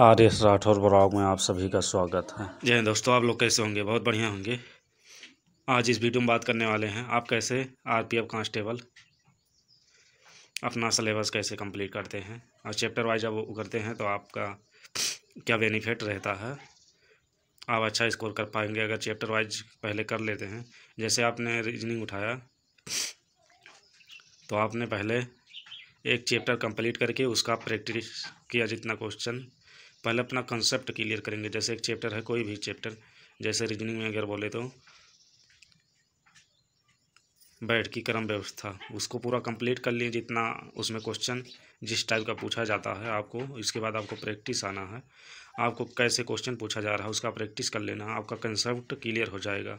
R S Rathore blog में आप सभी का स्वागत है जय दोस्तों आप लोग कैसे होंगे बहुत बढ़िया होंगे आज इस वीडियो में बात करने वाले हैं आप कैसे आरपीएफ कांस्टेबल अपना सिलेबस कैसे कंप्लीट करते हैं और चैप्टर वाइज जब करते हैं तो आपका क्या बेनिफिट रहता है आप अच्छा स्कोर कर पाएंगे अगर चैप्टर वाइज पहले कर लेते हैं जैसे आपने रीजनिंग उठाया तो आपने पहले एक चैप्टर कंप्लीट करके उसका प्रैक्टिस किया जितना क्वेश्चन पहले अपना कंसेप्ट क्लियर करेंगे जैसे एक चैप्टर है कोई भी चैप्टर जैसे रीजनिंग में अगर बोले तो बैठ की क्रम व्यवस्था उसको पूरा कंप्लीट कर लिए जितना उसमें क्वेश्चन जिस टाइप का पूछा जाता है आपको इसके बाद आपको प्रैक्टिस आना है आपको कैसे क्वेश्चन पूछा जा रहा है उसका प्रैक्टिस कर लेना आपका कंसेप्ट क्लियर हो जाएगा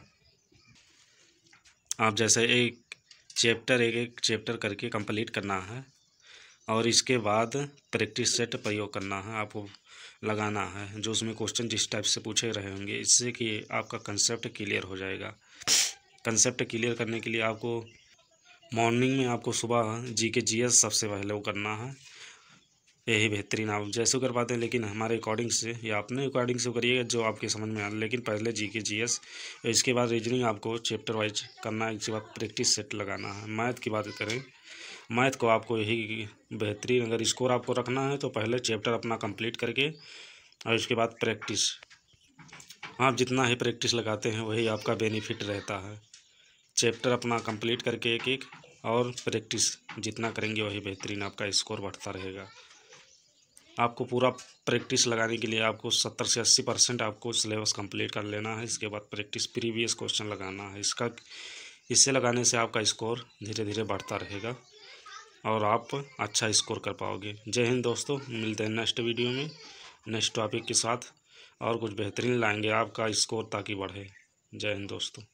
आप जैसे एक चैप्टर एक एक चैप्टर करके कंप्लीट करना है और इसके बाद प्रैक्टिस सेट प्रयोग करना है आपको लगाना है जो उसमें क्वेश्चन जिस टाइप से पूछे रहे होंगे इससे कि आपका कंसेप्ट क्लियर हो जाएगा कंसेप्ट क्लियर करने के लिए आपको मॉर्निंग में आपको सुबह जी के जी एस सबसे पहले वो करना है यही बेहतरीन आप जैसे कर पाते हैं लेकिन हमारे अकॉर्डिंग से या अपने अकॉर्डिंग से करिएगा जो आपके समझ में आ लेकिन पहले जी के जी एस इसके बाद रीजनिंग आपको चैप्टर वाइज करना है इसके बाद प्रैक्टिस सेट लगाना है मैथ की बात करें मैथ को आपको यही बेहतरीन अगर स्कोर आपको रखना है तो पहले चैप्टर अपना कंप्लीट करके और उसके बाद प्रैक्टिस आप जितना ही प्रैक्टिस लगाते हैं वही आपका बेनिफिट रहता है चैप्टर अपना कंप्लीट करके एक एक और प्रैक्टिस जितना करेंगे वही बेहतरीन आपका स्कोर बढ़ता रहेगा आपको पूरा प्रैक्टिस लगाने के लिए आपको सत्तर से अस्सी परसेंट आपको सिलेबस कंप्लीट कर लेना है इसके बाद प्रैक्टिस प्रीवियस क्वेश्चन लगाना है इसका इससे लगाने से आपका स्कोर धीरे धीरे बढ़ता रहेगा और आप अच्छा स्कोर कर पाओगे जय हिंद दोस्तों मिलते हैं नेक्स्ट वीडियो में नेक्स्ट टॉपिक के साथ और कुछ बेहतरीन लाएंगे आपका स्कोर ताकि बढ़े जय हिंद दोस्तों